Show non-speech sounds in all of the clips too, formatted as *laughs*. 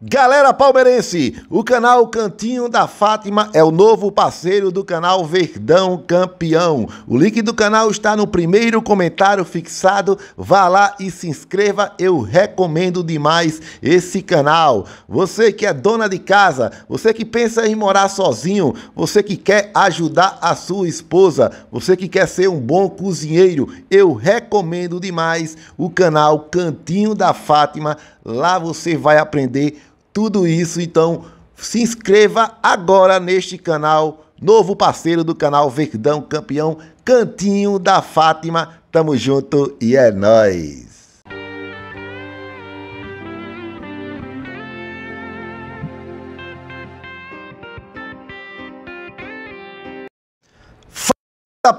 Galera palmeirense, o canal Cantinho da Fátima é o novo parceiro do canal Verdão Campeão. O link do canal está no primeiro comentário fixado. Vá lá e se inscreva, eu recomendo demais esse canal. Você que é dona de casa, você que pensa em morar sozinho, você que quer ajudar a sua esposa, você que quer ser um bom cozinheiro, eu recomendo demais o canal Cantinho da Fátima. Lá você vai aprender tudo isso, então se inscreva agora neste canal, novo parceiro do canal Verdão Campeão, Cantinho da Fátima. Tamo junto e é nóis!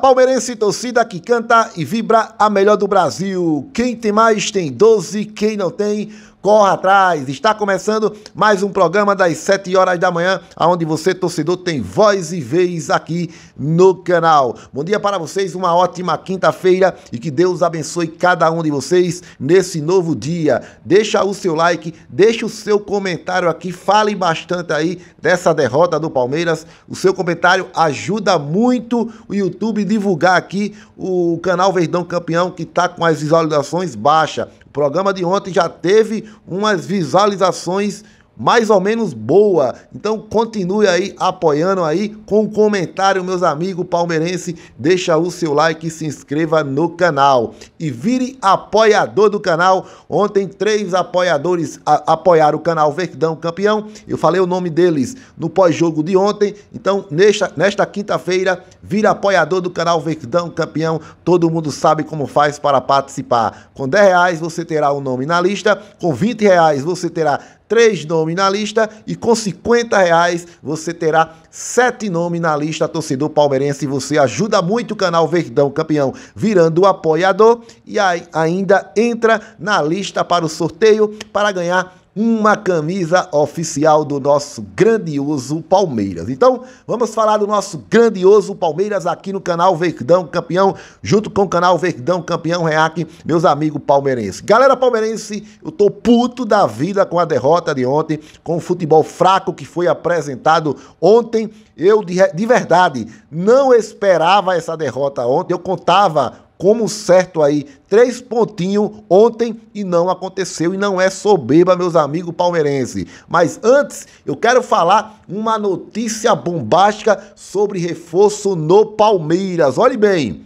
palmeirense torcida que canta e vibra a melhor do Brasil. Quem tem mais tem 12, quem não tem corra atrás. Está começando mais um programa das 7 horas da manhã, onde você, torcedor, tem voz e vez aqui no canal. Bom dia para vocês, uma ótima quinta-feira e que Deus abençoe cada um de vocês nesse novo dia. Deixa o seu like, deixa o seu comentário aqui, fale bastante aí dessa derrota do Palmeiras. O seu comentário ajuda muito o YouTube divulgar aqui o canal Verdão Campeão que está com as visualizações baixas. O programa de ontem já teve umas visualizações mais ou menos boa. Então continue aí apoiando aí com um comentário, meus amigos palmeirense, deixa o seu like e se inscreva no canal e vire apoiador do canal. Ontem três apoiadores a, apoiaram o canal Verdão Campeão. Eu falei o nome deles no pós-jogo de ontem. Então nesta nesta quinta-feira vire apoiador do canal Verdão Campeão. Todo mundo sabe como faz para participar. Com 10 reais você terá o um nome na lista, com 20 reais você terá três nomes na lista e com 50 reais você terá sete nomes na lista torcedor palmeirense. Você ajuda muito o canal Verdão Campeão virando apoiador e ainda entra na lista para o sorteio para ganhar uma camisa oficial do nosso grandioso Palmeiras. Então, vamos falar do nosso grandioso Palmeiras aqui no canal Verdão Campeão, junto com o canal Verdão Campeão Reac, meus amigos palmeirenses. Galera palmeirense, eu tô puto da vida com a derrota de ontem, com o futebol fraco que foi apresentado ontem. Eu, de, de verdade, não esperava essa derrota ontem. Eu contava como certo aí, três pontinhos ontem e não aconteceu. E não é soberba, meus amigos palmeirenses. Mas antes, eu quero falar uma notícia bombástica sobre reforço no Palmeiras. Olhe bem.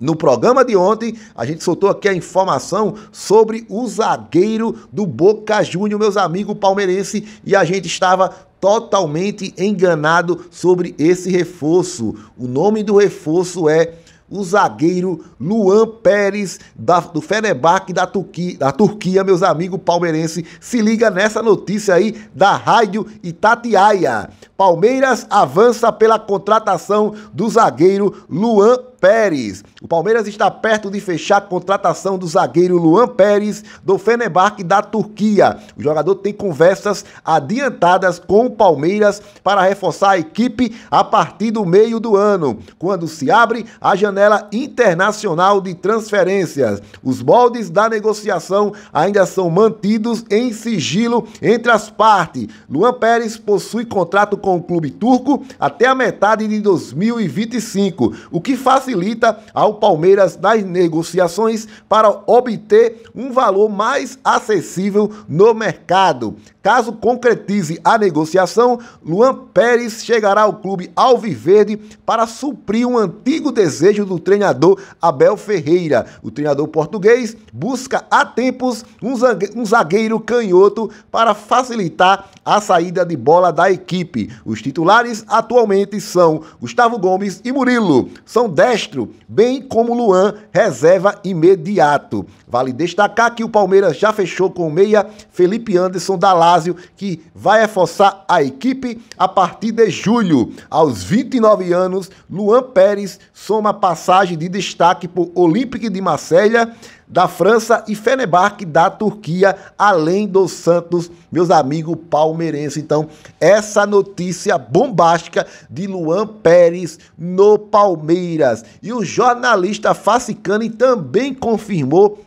No programa de ontem, a gente soltou aqui a informação sobre o zagueiro do Boca Júnior, meus amigos palmeirenses, e a gente estava totalmente enganado sobre esse reforço. O nome do reforço é o zagueiro Luan Pérez da, do Fenerbahçe da, Turquia, da Turquia, meus amigos palmeirenses. Se liga nessa notícia aí da Rádio Itatiaia. Palmeiras avança pela contratação do zagueiro Luan Pérez. O Palmeiras está perto de fechar a contratação do zagueiro Luan Pérez do Fenerbahçe da Turquia. O jogador tem conversas adiantadas com o Palmeiras para reforçar a equipe a partir do meio do ano, quando se abre a janela internacional de transferências. Os moldes da negociação ainda são mantidos em sigilo entre as partes. Luan Pérez possui contrato com o clube turco até a metade de 2025, o que facilita facilita ao Palmeiras nas negociações para obter um valor mais acessível no mercado. Caso concretize a negociação, Luan Pérez chegará ao clube Alviverde para suprir um antigo desejo do treinador Abel Ferreira. O treinador português busca há tempos um zagueiro canhoto para facilitar a saída de bola da equipe. Os titulares atualmente são Gustavo Gomes e Murilo. São 10 bem como Luan, reserva imediato. Vale destacar que o Palmeiras já fechou com o meia Felipe Anderson da Lazio, que vai reforçar a equipe a partir de julho. Aos 29 anos, Luan Pérez soma passagem de destaque por Olympique de Marselha, da França e Fenerbahçe da Turquia, além do Santos, meus amigos palmeirenses. Então, essa notícia bombástica de Luan Pérez no Palmeiras. E o jornalista Facicani também confirmou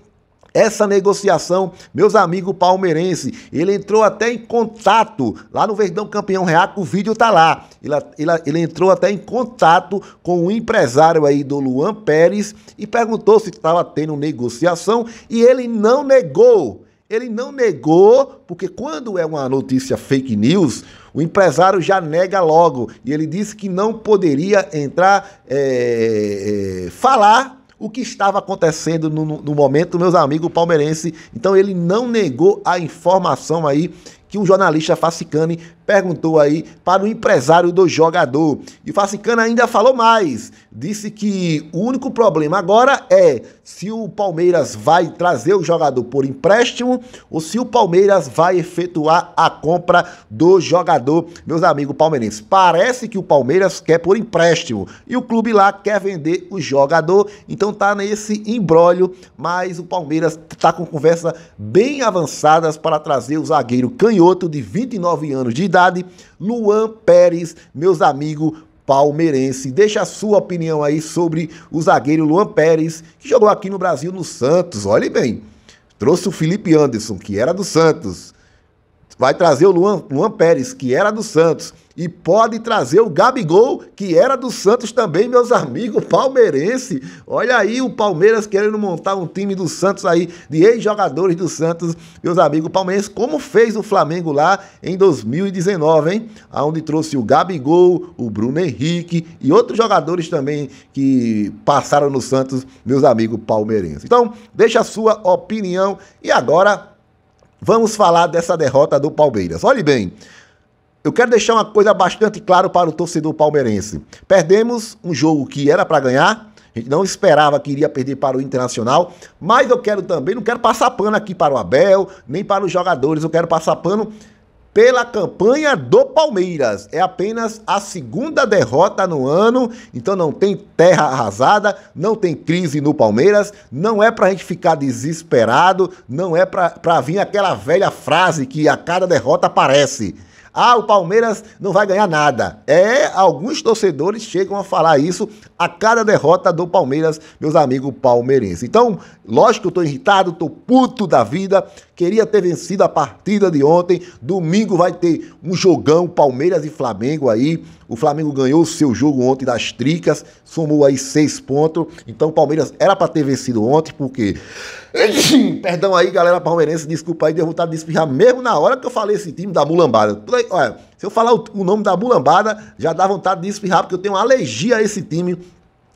essa negociação, meus amigos palmeirense, ele entrou até em contato lá no Verdão Campeão Reacto, o vídeo tá lá. Ele, ele, ele entrou até em contato com o empresário aí do Luan Pérez e perguntou se estava tendo negociação e ele não negou. Ele não negou, porque quando é uma notícia fake news, o empresário já nega logo. E ele disse que não poderia entrar, é, é, falar o que estava acontecendo no, no momento, meus amigos palmeirenses. Então ele não negou a informação aí que um jornalista Facicane perguntou aí para o empresário do jogador. E Facicane ainda falou mais, disse que o único problema agora é se o Palmeiras vai trazer o jogador por empréstimo ou se o Palmeiras vai efetuar a compra do jogador. Meus amigos palmeirenses, parece que o Palmeiras quer por empréstimo e o clube lá quer vender o jogador, então tá nesse embrólio, mas o Palmeiras tá com conversa bem avançadas para trazer o zagueiro canhoto canhoto de 29 anos de idade, Luan Pérez, meus amigos palmeirense. Deixa a sua opinião aí sobre o zagueiro Luan Pérez, que jogou aqui no Brasil no Santos. Olhe bem, trouxe o Felipe Anderson, que era do Santos. Vai trazer o Luan, Luan Pérez, que era do Santos e pode trazer o Gabigol, que era do Santos também, meus amigos, palmeirense. Olha aí o Palmeiras querendo montar um time do Santos aí, de ex-jogadores do Santos, meus amigos palmeirenses, como fez o Flamengo lá em 2019, hein? Onde trouxe o Gabigol, o Bruno Henrique e outros jogadores também que passaram no Santos, meus amigos palmeirenses. Então, deixa a sua opinião e agora vamos falar dessa derrota do Palmeiras. Olhe bem, eu quero deixar uma coisa bastante clara para o torcedor palmeirense. Perdemos um jogo que era para ganhar, a gente não esperava que iria perder para o Internacional, mas eu quero também, não quero passar pano aqui para o Abel, nem para os jogadores, eu quero passar pano pela campanha do Palmeiras. É apenas a segunda derrota no ano, então não tem terra arrasada, não tem crise no Palmeiras, não é para a gente ficar desesperado, não é para vir aquela velha frase que a cada derrota aparece. Ah, o Palmeiras não vai ganhar nada. É, alguns torcedores chegam a falar isso a cada derrota do Palmeiras, meus amigos palmeirenses. Então, lógico que eu tô irritado, tô puto da vida, queria ter vencido a partida de ontem. Domingo vai ter um jogão Palmeiras e Flamengo aí. O Flamengo ganhou o seu jogo ontem das tricas, somou aí seis pontos. Então, o Palmeiras era para ter vencido ontem, porque. Perdão aí, galera palmeirense, desculpa aí, derrotado de espirrar mesmo na hora que eu falei esse time da mulambada. Olha, se eu falar o, o nome da Bulambada já dá vontade de espirrar, porque eu tenho uma alergia a esse time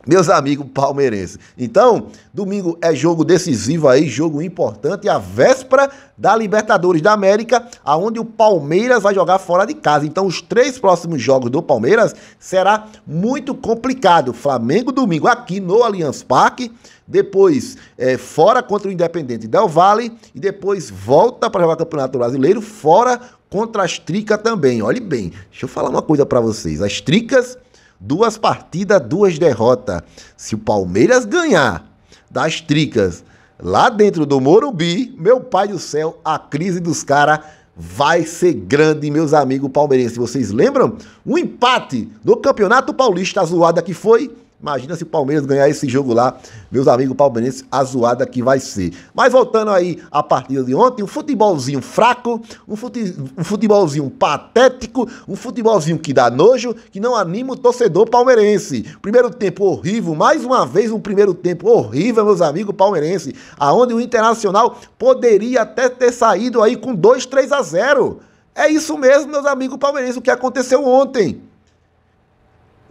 meus amigos palmeirenses. Então, domingo é jogo decisivo aí, jogo importante, a véspera da Libertadores da América, aonde o Palmeiras vai jogar fora de casa. Então, os três próximos jogos do Palmeiras será muito complicado. Flamengo domingo aqui no Allianz Parque, depois é, fora contra o Independente Del Vale e depois volta para jogar o Campeonato Brasileiro fora contra a Tricas também. Olhe bem, deixa eu falar uma coisa para vocês. As Tricas Duas partidas, duas derrotas. Se o Palmeiras ganhar das tricas lá dentro do Morumbi, meu pai do céu, a crise dos caras vai ser grande, meus amigos palmeirenses. Vocês lembram? o empate no Campeonato Paulista, a zoada que foi Imagina se o Palmeiras ganhar esse jogo lá, meus amigos palmeirenses, a zoada que vai ser. Mas voltando aí à partida de ontem, um futebolzinho fraco, um, fute, um futebolzinho patético, um futebolzinho que dá nojo, que não anima o torcedor palmeirense. Primeiro tempo horrível, mais uma vez um primeiro tempo horrível, meus amigos palmeirenses, aonde o Internacional poderia até ter saído aí com 2, 3 a 0. É isso mesmo, meus amigos palmeirenses, o que aconteceu ontem.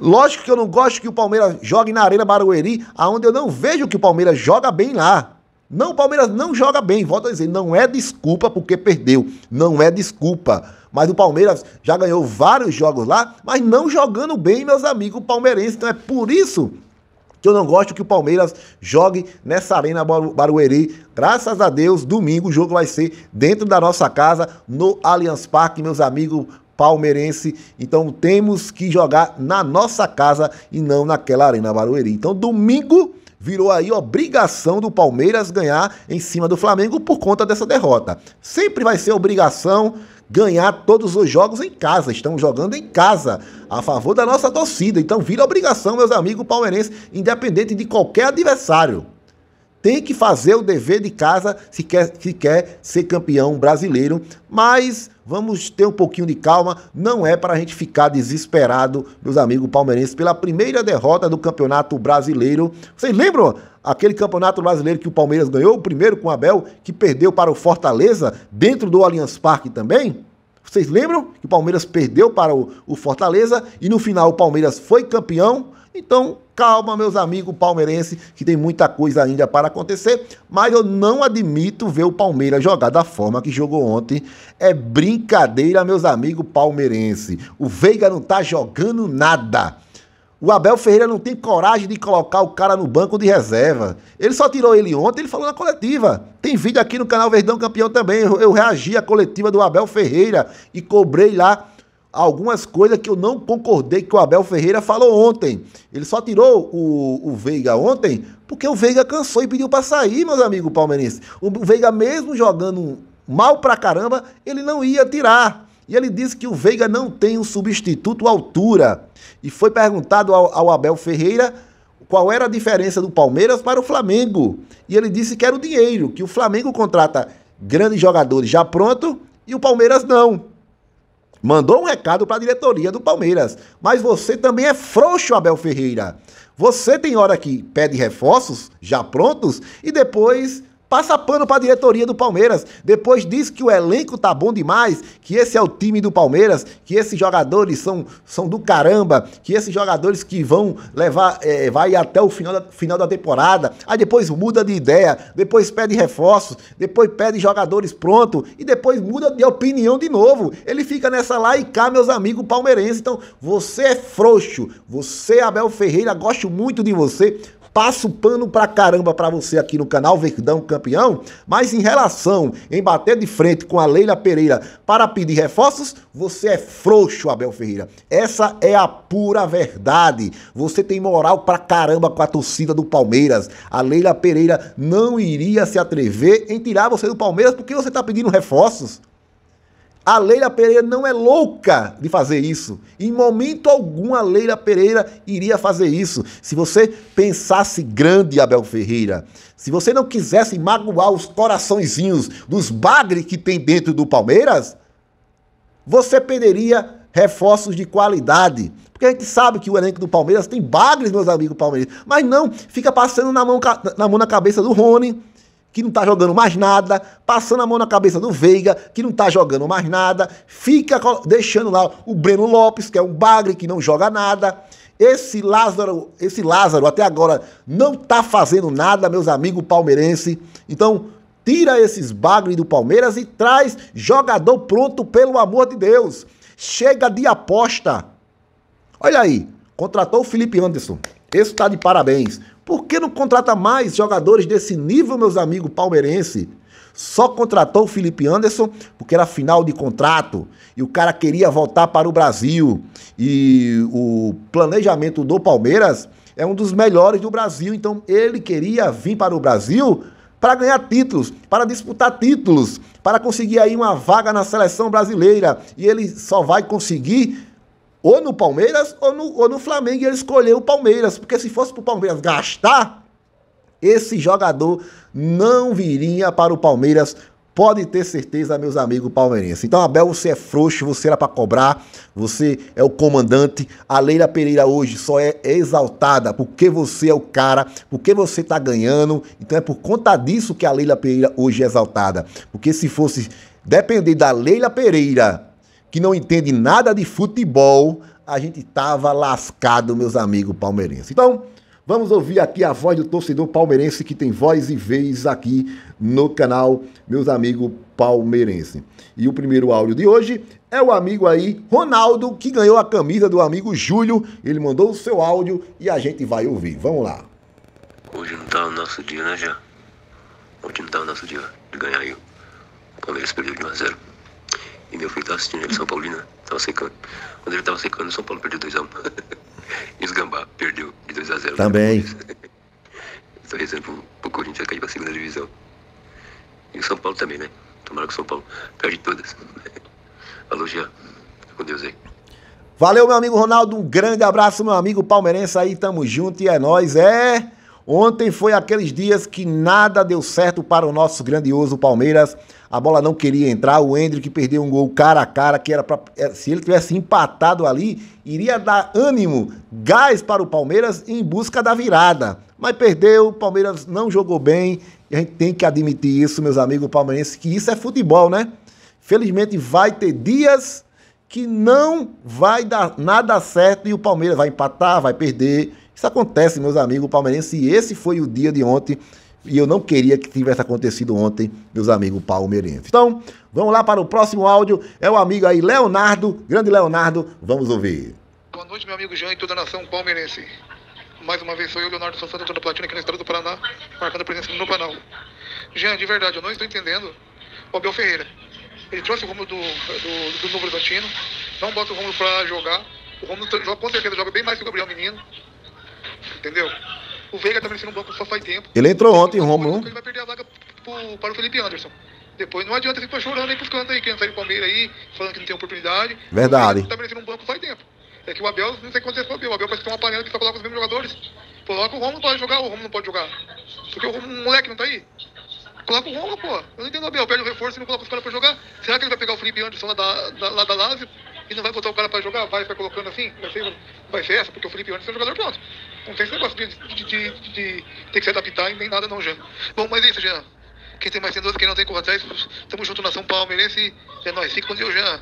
Lógico que eu não gosto que o Palmeiras jogue na Arena Barueri, aonde eu não vejo que o Palmeiras joga bem lá. Não, o Palmeiras não joga bem. Volto a dizer, não é desculpa porque perdeu. Não é desculpa. Mas o Palmeiras já ganhou vários jogos lá, mas não jogando bem, meus amigos palmeirenses. Então é por isso que eu não gosto que o Palmeiras jogue nessa Arena Barueri. Graças a Deus, domingo o jogo vai ser dentro da nossa casa, no Allianz Parque, meus amigos palmeirense. Então temos que jogar na nossa casa e não naquela Arena Barueri. Então domingo virou aí obrigação do Palmeiras ganhar em cima do Flamengo por conta dessa derrota. Sempre vai ser obrigação ganhar todos os jogos em casa. Estamos jogando em casa, a favor da nossa torcida. Então vira obrigação, meus amigos palmeirenses, independente de qualquer adversário tem que fazer o dever de casa se quer, se quer ser campeão brasileiro, mas vamos ter um pouquinho de calma, não é para a gente ficar desesperado, meus amigos palmeirenses, pela primeira derrota do Campeonato Brasileiro. Vocês lembram aquele Campeonato Brasileiro que o Palmeiras ganhou, o primeiro com o Abel, que perdeu para o Fortaleza, dentro do Allianz Parque também? Vocês lembram que o Palmeiras perdeu para o, o Fortaleza e no final o Palmeiras foi campeão? Então, Calma, meus amigos palmeirenses, que tem muita coisa ainda para acontecer, mas eu não admito ver o Palmeiras jogar da forma que jogou ontem. É brincadeira, meus amigos palmeirenses. O Veiga não tá jogando nada. O Abel Ferreira não tem coragem de colocar o cara no banco de reserva. Ele só tirou ele ontem, ele falou na coletiva. Tem vídeo aqui no canal Verdão Campeão também. Eu, eu reagi à coletiva do Abel Ferreira e cobrei lá algumas coisas que eu não concordei que o Abel Ferreira falou ontem. Ele só tirou o, o Veiga ontem porque o Veiga cansou e pediu para sair, meus amigos palmeirenses. O, Veiga, mesmo jogando mal pra caramba, ele não ia tirar. E ele disse que o Veiga não tem um substituto à altura. E foi perguntado ao, ao Abel Ferreira qual era a diferença do Palmeiras para o Flamengo. E ele disse que era o dinheiro, que o Flamengo contrata grandes jogadores já pronto e o Palmeiras não. Mandou um recado para a diretoria do Palmeiras. Mas você também é frouxo, Abel Ferreira. Você tem hora que pede reforços já prontos e depois Passa pano para a diretoria do Palmeiras. Depois diz que o elenco tá bom demais, que esse é o time do Palmeiras, que esses jogadores são, são do caramba, que esses jogadores que vão levar, é, vai até o final da, final da temporada. Aí depois muda de ideia, depois pede reforços, depois pede jogadores pronto e depois muda de opinião de novo. Ele fica nessa lá e cá, meus amigos palmeirenses. Então, você é frouxo, você, Abel Ferreira, gosto muito de você. Passo pano pra caramba pra você aqui no canal Verdão Campeão, mas em relação em bater de frente com a Leila Pereira para pedir reforços, você é frouxo, Abel Ferreira. Essa é a pura verdade. Você tem moral pra caramba com a torcida do Palmeiras. A Leila Pereira não iria se atrever em tirar você do Palmeiras porque você tá pedindo reforços. A Leila Pereira não é louca de fazer isso. Em momento algum a Leila Pereira iria fazer isso. Se você pensasse grande, Abel Ferreira, se você não quisesse magoar os coraçõezinhos dos bagres que tem dentro do Palmeiras, você perderia reforços de qualidade. Porque a gente sabe que o elenco do Palmeiras tem bagres, meus amigos palmeiros. Mas não, fica passando na mão na, mão na cabeça do Rony que não está jogando mais nada, passando a mão na cabeça do Veiga, que não está jogando mais nada, fica deixando lá o Breno Lopes, que é um bagre que não joga nada. Esse Lázaro, esse Lázaro até agora não está fazendo nada, meus amigos palmeirenses. Então, tira esses bagre do Palmeiras e traz jogador pronto, pelo amor de Deus. Chega de aposta. Olha aí, contratou o Felipe Anderson. Esse tá de parabéns. Por que não contrata mais jogadores desse nível, meus amigos palmeirense? Só contratou o Felipe Anderson porque era final de contrato e o cara queria voltar para o Brasil. E o planejamento do Palmeiras é um dos melhores do Brasil, então ele queria vir para o Brasil para ganhar títulos, para disputar títulos, para conseguir aí uma vaga na seleção brasileira. E ele só vai conseguir ou no Palmeiras ou no, ou no Flamengo. E ele escolheu o Palmeiras, porque se fosse para o Palmeiras gastar, esse jogador não viria para o Palmeiras. Pode ter certeza, meus amigos palmeirenses. Então, Abel, você é frouxo, você era para cobrar, você é o comandante. A Leila Pereira hoje só é exaltada porque você é o cara, porque você tá ganhando. Então, é por conta disso que a Leila Pereira hoje é exaltada. Porque se fosse depender da Leila Pereira que não entende nada de futebol, a gente tava lascado, meus amigos palmeirenses. Então, vamos ouvir aqui a voz do torcedor palmeirense que tem voz e vez aqui no canal, meus amigos palmeirenses. E o primeiro áudio de hoje é o amigo aí, Ronaldo, que ganhou a camisa do amigo Júlio. Ele mandou o seu áudio e a gente vai ouvir. Vamos lá. Hoje não tá o nosso dia, né, já? Hoje não tá o nosso dia de ganhar aí. O Palmeiras perdeu de 1 a 0. E meu filho tava assistindo ele, São Paulino, né? tava secando. Quando ele tava secando, o São Paulo perdeu 2x1. *laughs* e os Gambá perdeu de 2x0. Também. *laughs* Estou rezando pro, pro Corinthians cair pra segunda divisão. E o São Paulo também, né? Tomara que o São Paulo perde todas. *laughs* Alô, Jean. Com Deus aí. Valeu, meu amigo Ronaldo. Um grande abraço, meu amigo palmeirense aí. Tamo junto e é nóis. É. Ontem foi aqueles dias que nada deu certo para o nosso grandioso Palmeiras. A bola não queria entrar, o Hendrick perdeu um gol cara a cara, que era para é, se ele tivesse empatado ali, iria dar ânimo, gás para o Palmeiras em busca da virada. Mas perdeu, o Palmeiras não jogou bem, e a gente tem que admitir isso, meus amigos palmeirenses, que isso é futebol, né? Felizmente vai ter dias que não vai dar nada certo e o Palmeiras vai empatar, vai perder isso acontece, meus amigos palmeirenses, e esse foi o dia de ontem. E eu não queria que tivesse acontecido ontem, meus amigos palmeirenses. Então, vamos lá para o próximo áudio. É o amigo aí, Leonardo, grande Leonardo. Vamos ouvir. Boa noite, meu amigo Jean e toda a nação palmeirense. Mais uma vez sou eu, Leonardo Santos, da Platina, aqui no estado do Paraná, marcando a presença no canal. Jean, de verdade, eu não estou entendendo o Abel Ferreira. Ele trouxe o Romulo do, do, do Novo Horizontino, não bota o Romulo para jogar. O Romulo com certeza joga bem mais que o Gabriel Menino entendeu? O Veiga tá merecendo um banco, só faz tempo. Ele entrou ontem em Romulo. Ele vai perder a vaga pro, para o Felipe Anderson. Depois não adianta ficar chorando aí pros cantos aí, querendo sair tá do Palmeiras aí, falando que não tem oportunidade. Verdade. Tá merecendo um banco, faz tempo. É que o Abel, não sei o que aconteceu com o Abel. O Abel parece que tem tá uma panela que só coloca os mesmos jogadores. Coloca o Romulo não pode jogar, o Romulo não pode jogar. Porque o, Romulo, moleque não tá aí. Coloca o Romulo, pô. Eu não entendo o Abel. Perde o reforço e não coloca os caras pra jogar. Será que ele vai pegar o Felipe Anderson lá da, da, lá da Lazio e não vai botar o cara pra jogar? Vai, ficar colocando assim? Vai ser, vai ser essa, porque o Felipe Anderson é um jogador pronto. Não tem esse negócio de, de, de, de ter que se adaptar e nem nada não, Jean. Bom, mas é isso, Jean. Quem tem mais tem 12, quem não tem corra atrás. Tamo junto, Paulo, merece. É nóis. Fica com Deus, Jean.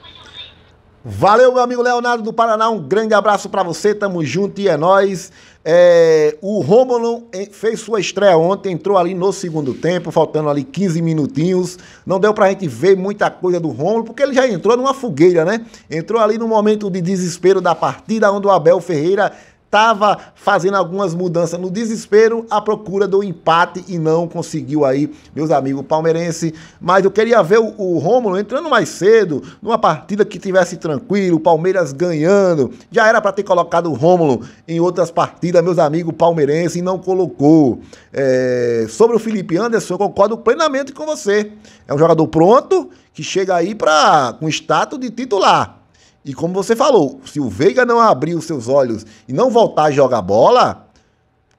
Valeu, meu amigo Leonardo do Paraná. Um grande abraço para você. Tamo junto e é nóis. É, o Romulo fez sua estreia ontem, entrou ali no segundo tempo, faltando ali 15 minutinhos. Não deu pra gente ver muita coisa do Romulo, porque ele já entrou numa fogueira, né? Entrou ali no momento de desespero da partida, onde o Abel Ferreira estava fazendo algumas mudanças no desespero à procura do empate e não conseguiu aí, meus amigos palmeirense. Mas eu queria ver o, Rômulo entrando mais cedo, numa partida que tivesse tranquilo, o Palmeiras ganhando. Já era para ter colocado o Rômulo em outras partidas, meus amigos palmeirense, e não colocou. É, sobre o Felipe Anderson, eu concordo plenamente com você. É um jogador pronto que chega aí para com status de titular e como você falou, se o Veiga não abrir os seus olhos e não voltar a jogar bola,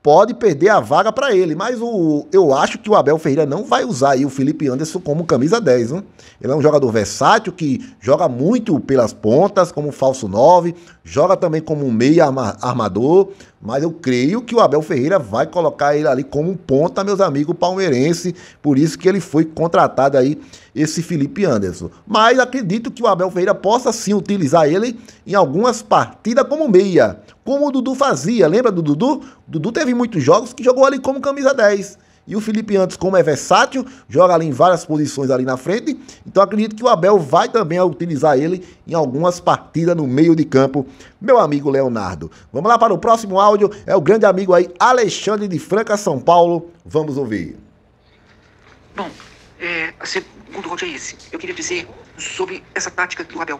pode perder a vaga para ele. Mas o, eu acho que o Abel Ferreira não vai usar aí o Felipe Anderson como camisa 10. Né? Ele é um jogador versátil que joga muito pelas pontas, como falso 9, joga também como um meia armador, mas eu creio que o Abel Ferreira vai colocar ele ali como ponta, meus amigos palmeirense, por isso que ele foi contratado aí, esse Felipe Anderson. Mas acredito que o Abel Ferreira possa sim utilizar ele em algumas partidas como meia, como o Dudu fazia, lembra do Dudu? O Dudu teve muitos jogos que jogou ali como camisa 10, e o Felipe Antes, como é versátil, joga ali em várias posições ali na frente. Então acredito que o Abel vai também utilizar ele em algumas partidas no meio de campo, meu amigo Leonardo. Vamos lá para o próximo áudio. É o grande amigo aí, Alexandre de Franca, São Paulo. Vamos ouvir. Bom, é, o segundo round é esse. Eu queria dizer sobre essa tática do Abel.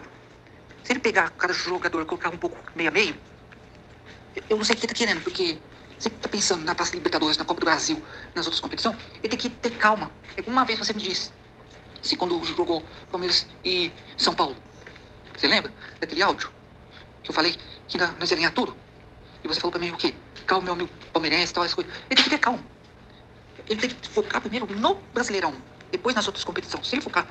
Se ele pegar cada jogador e colocar um pouco meio a meio, eu não sei o que ele tá querendo, porque você está pensando na Taça Libertadores, na Copa do Brasil, nas outras competições, ele tem que ter calma. Uma vez você me disse, se quando jogou Palmeiras e São Paulo, você lembra daquele áudio que eu falei que nós ia ganhar tudo? E você falou para mim o quê? Calma, meu amigo palmeirense, tal, essas coisas. Ele tem que ter calma. Ele tem que focar primeiro no Brasileirão, depois nas outras competições. Se ele focar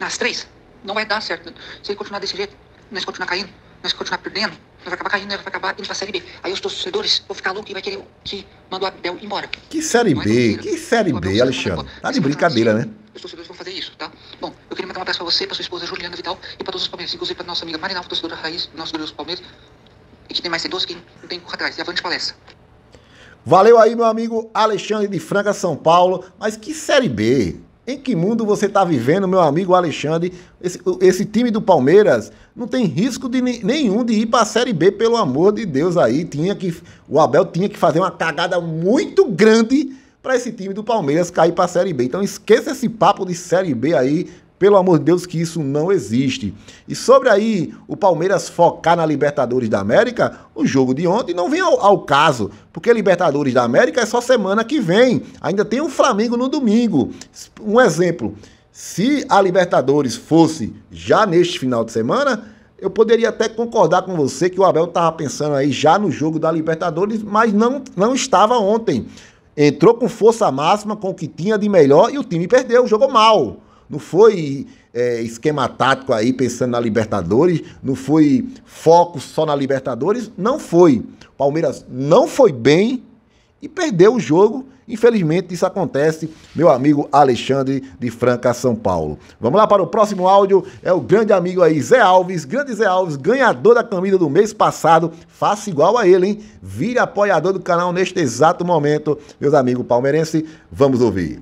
nas três, não vai dar certo. Se ele continuar desse jeito, nós continuar caindo, nós continuar perdendo, vai acabar caindo, né? vai acabar indo pra Série B. Aí os torcedores vão ficar loucos e vai querer que manda o Abel embora. Que Série B? É que Série B, Alexandre? Tá de brincadeira, né? Os torcedores vão fazer isso, tá? Bom, eu queria mandar um abraço pra você, pra sua esposa Juliana Vital e pra todos os palmeirenses, inclusive pra nossa amiga Marinal, torcedora raiz, nosso glorioso Palmeiras. E que tem mais sedoso, que não tem corra atrás. E avante palestra. Valeu aí, meu amigo Alexandre de Franca, São Paulo. Mas que Série B? Em que mundo você está vivendo, meu amigo Alexandre? Esse, esse, time do Palmeiras não tem risco de nenhum de ir para a Série B, pelo amor de Deus aí. Tinha que, o Abel tinha que fazer uma cagada muito grande para esse time do Palmeiras cair para a Série B. Então esqueça esse papo de Série B aí, pelo amor de Deus, que isso não existe. E sobre aí o Palmeiras focar na Libertadores da América, o jogo de ontem não vem ao, ao caso, porque Libertadores da América é só semana que vem. Ainda tem o Flamengo no domingo. Um exemplo: se a Libertadores fosse já neste final de semana, eu poderia até concordar com você que o Abel estava pensando aí já no jogo da Libertadores, mas não, não estava ontem. Entrou com força máxima, com o que tinha de melhor e o time perdeu, jogou mal. Não foi é, esquema tático aí pensando na Libertadores, não foi foco só na Libertadores, não foi. Palmeiras não foi bem e perdeu o jogo. Infelizmente, isso acontece, meu amigo Alexandre de Franca, São Paulo. Vamos lá para o próximo áudio. É o grande amigo aí, Zé Alves, grande Zé Alves, ganhador da camisa do mês passado. Faça igual a ele, hein? Vire apoiador do canal neste exato momento. Meus amigos palmeirenses, vamos ouvir.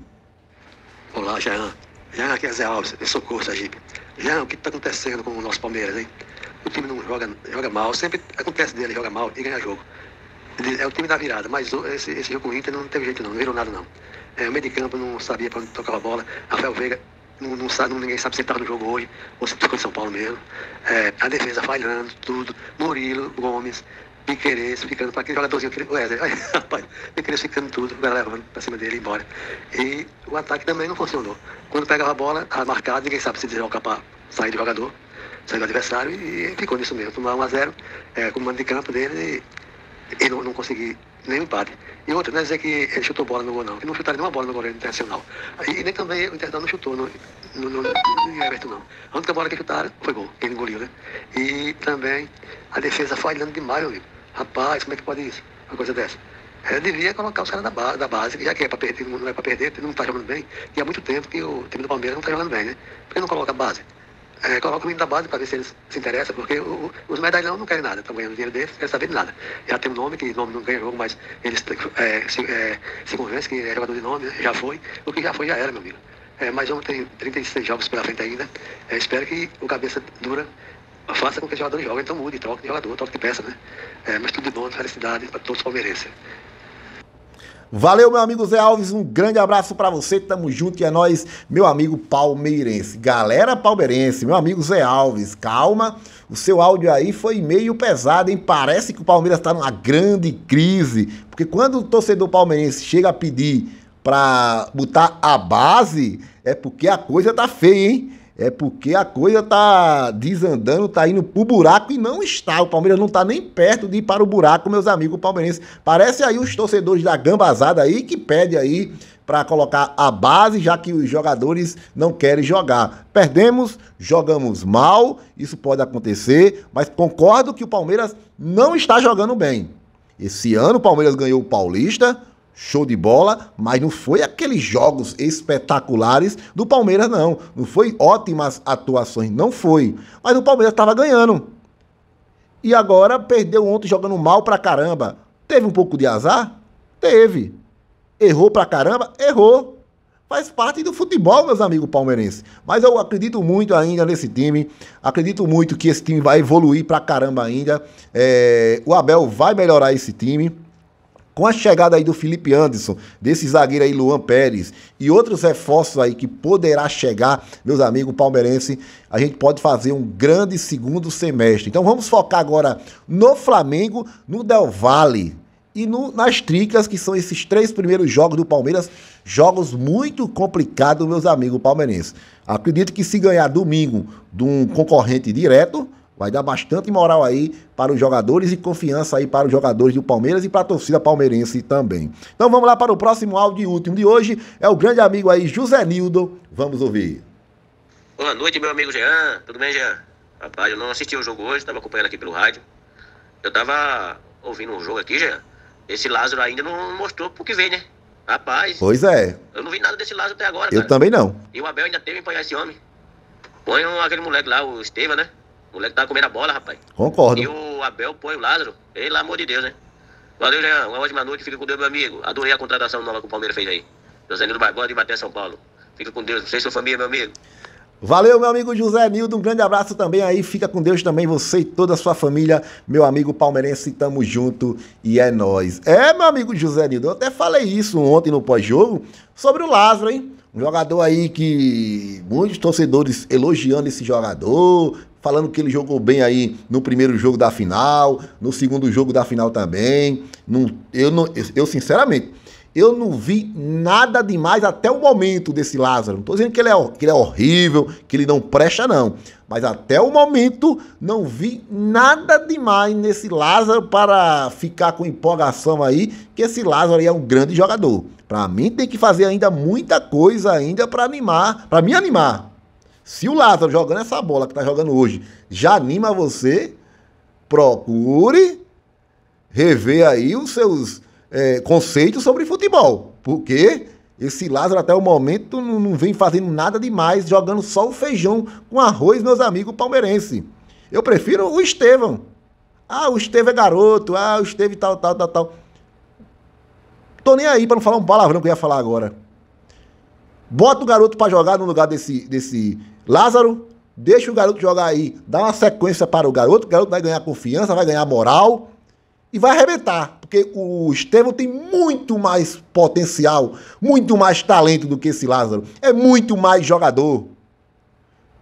Olá, Jean. Jean, aqui é Zé Alves, eu socorro, Sergipe. Jean, o que está acontecendo com o nosso Palmeiras, hein? O time não joga, joga mal, sempre acontece dele, joga mal e ganha jogo. É o time da virada, mas esse, esse jogo com o Inter não teve jeito não, não virou nada não. É, o meio de campo não sabia para onde tocava a bola, Rafael Veiga não, não, sabe, ninguém sabe se ele estava no jogo hoje, ou se tocou em São Paulo mesmo. É, a defesa falhando, tudo. Murilo, Gomes, Piqueires ficando para aquele jogadorzinho, aquele Wesley. Piqueires ficando tudo, o levando para cima dele e embora. E o ataque também não funcionou. Quando pegava a bola, a marcada ninguém sabe se deslocar para sair do jogador, sair do adversário, e ficou nisso mesmo. Tomar 1x0, é, com o mando de campo dele, e, e não, não consegui nenhum empate. E outra, não é dizer que ele chutou bola no gol, não. Ele não chutaram nenhuma bola no goleiro internacional. E nem também o Internacional não chutou no, no, no, no Everton, não. A única bola que chutaram foi gol, ele engoliu, né? E também a defesa falhando demais, eu amigo. Rapaz, como é que pode isso? Uma coisa dessa. Ela devia colocar os caras da, base, da base, já que é para perder, não é para perder, todo mundo está jogando bem. E há muito tempo que o time do Palmeiras não está jogando bem, né? Por que não coloca a base? É, coloca o menino da base para ver se eles se interessam, porque o, os medalhão não querem nada, estão ganhando dinheiro deles, não querem saber de nada. Já tem um nome, que nome não ganha jogo, mas eles é, se, é, se convencem que é jogador de nome, né? já foi. O que já foi, já era, meu amigo. É, mas vamos ter 36 jogos pela frente ainda. É, espero que o cabeça dura faça com que os jogadores joguem, então mude, troque de jogador, troque de peça, né? É, mas tudo de bom, felicidade para todos os palmeirenses. Valeu, meu amigo Zé Alves. Um grande abraço para você. Tamo junto e é nós, meu amigo palmeirense. Galera palmeirense, meu amigo Zé Alves, calma. O seu áudio aí foi meio pesado, hein? Parece que o Palmeiras está numa grande crise, porque quando o torcedor palmeirense chega a pedir para botar a base, é porque a coisa tá feia, hein? é porque a coisa tá desandando, tá indo pro buraco e não está. O Palmeiras não tá nem perto de ir para o buraco, meus amigos palmeirenses. Parece aí os torcedores da gambazada aí que pede aí para colocar a base, já que os jogadores não querem jogar. Perdemos, jogamos mal, isso pode acontecer, mas concordo que o Palmeiras não está jogando bem. Esse ano o Palmeiras ganhou o Paulista, show de bola, mas não foi aqueles jogos espetaculares do Palmeiras, não. Não foi ótimas atuações, não foi. Mas o Palmeiras estava ganhando. E agora perdeu ontem jogando mal pra caramba. Teve um pouco de azar? Teve. Errou pra caramba? Errou. Faz parte do futebol, meus amigos palmeirenses. Mas eu acredito muito ainda nesse time. Acredito muito que esse time vai evoluir pra caramba ainda. É... o Abel vai melhorar esse time. Com a chegada aí do Felipe Anderson, desse zagueiro aí Luan Pérez e outros reforços aí que poderá chegar, meus amigos palmeirense, a gente pode fazer um grande segundo semestre. Então vamos focar agora no Flamengo, no Del Valle e no, nas tricas, que são esses três primeiros jogos do Palmeiras, jogos muito complicados, meus amigos palmeirenses. Acredito que se ganhar domingo de um concorrente direto, Vai dar bastante moral aí para os jogadores e confiança aí para os jogadores do Palmeiras e para a torcida palmeirense também. Então vamos lá para o próximo áudio e último de hoje. É o grande amigo aí, José Nildo. Vamos ouvir. Boa noite, meu amigo Jean. Tudo bem, Jean? Rapaz, eu não assisti o jogo hoje, estava acompanhando aqui pelo rádio. Eu estava ouvindo um jogo aqui, Jean. Esse Lázaro ainda não mostrou porque vem, né? Rapaz. Pois é. Eu não vi nada desse Lázaro até agora. Eu cara. também não. E o Abel ainda teve que apanhar esse homem. Põe aquele moleque lá, o Estevam, né? O moleque tava comendo a bola, rapaz. Concordo. E o Abel põe o Lázaro. Pelo amor de Deus, né? Valeu, Jean. Uma ótima noite. Fica com Deus, meu amigo. Adorei a contratação nova que o Palmeiras fez aí. José Nildo Barbosa de Baté, São Paulo. Fica com Deus. Você e sua família, meu amigo. Valeu, meu amigo José Nildo. Um grande abraço também aí. Fica com Deus também, você e toda a sua família. Meu amigo palmeirense, tamo junto e é nós. É, meu amigo José Nildo, eu até falei isso ontem no pós-jogo sobre o Lázaro, hein? Um jogador aí que muitos torcedores elogiando esse jogador, falando que ele jogou bem aí no primeiro jogo da final, no segundo jogo da final também. Não, eu, não, eu, sinceramente, eu não vi nada demais até o momento desse Lázaro. Não estou dizendo que ele, é, que ele é horrível, que ele não presta, não. Mas até o momento, não vi nada demais nesse Lázaro para ficar com empolgação aí, que esse Lázaro aí é um grande jogador. Para mim, tem que fazer ainda muita coisa ainda para animar, para me animar. Se o Lázaro tá jogando essa bola que está jogando hoje já anima você, procure rever aí os seus é, conceitos sobre futebol. Porque esse Lázaro até o momento não, não vem fazendo nada demais, jogando só o feijão com arroz, meus amigos palmeirense. Eu prefiro o Estevão. Ah, o Estevão é garoto, ah, o Estevão tal, tal, tal, tal. Tô nem aí para não falar um palavrão que eu ia falar agora. Bota o garoto para jogar no lugar desse, desse Lázaro. Deixa o garoto jogar aí. Dá uma sequência para o garoto. O garoto vai ganhar confiança, vai ganhar moral e vai arrebentar. Porque o Estevão tem muito mais potencial, muito mais talento do que esse Lázaro. É muito mais jogador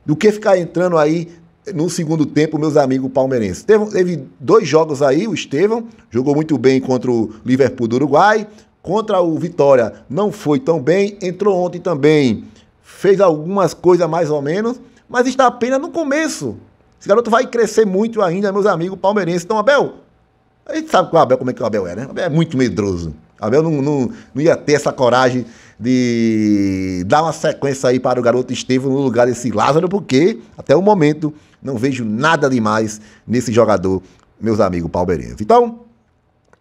do que ficar entrando aí no segundo tempo, meus amigos palmeirenses. Teve, teve dois jogos aí, o Estevão jogou muito bem contra o Liverpool do Uruguai, contra o Vitória não foi tão bem, entrou ontem também, fez algumas coisas mais ou menos, mas está apenas no começo. Esse garoto vai crescer muito ainda, meus amigos palmeirenses. Então, Abel, a gente sabe que o Abel, como é que o Abel é, né? O Abel é muito medroso. O Abel não, não, não ia ter essa coragem de dar uma sequência aí para o garoto Estevam no lugar desse Lázaro, porque até o momento não vejo nada demais nesse jogador, meus amigos palmeirenses. Então,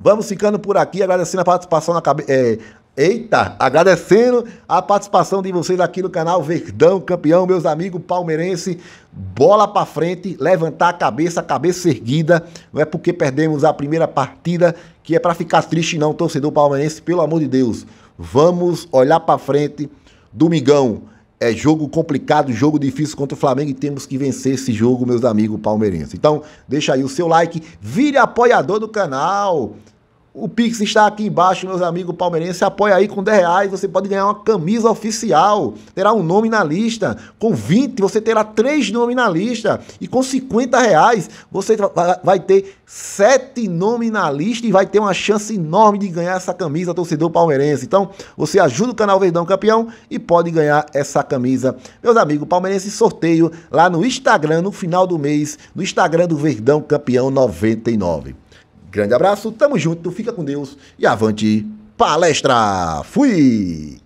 Vamos ficando por aqui, agradecendo a participação na cabeça. É, eita, agradecendo a participação de vocês aqui no canal Verdão Campeão, meus amigos palmeirense. Bola para frente, levantar a cabeça, cabeça erguida. Não é porque perdemos a primeira partida que é para ficar triste, não, torcedor palmeirense, pelo amor de Deus. Vamos olhar para frente. Domingão, é jogo complicado, jogo difícil contra o Flamengo e temos que vencer esse jogo, meus amigos palmeirenses. Então, deixa aí o seu like, vire apoiador do canal. O Pix está aqui embaixo, meus amigos palmeirenses. Apoia aí com 10 reais. Você pode ganhar uma camisa oficial. Terá um nome na lista. Com 20, você terá três nomes na lista. E com 50 reais, você vai ter sete nomes na lista e vai ter uma chance enorme de ganhar essa camisa, torcedor palmeirense. Então, você ajuda o canal Verdão Campeão e pode ganhar essa camisa. Meus amigos palmeirenses, sorteio lá no Instagram, no final do mês, no Instagram do Verdão Campeão 99. Grande abraço, tamo junto, fica com Deus e avante palestra! Fui!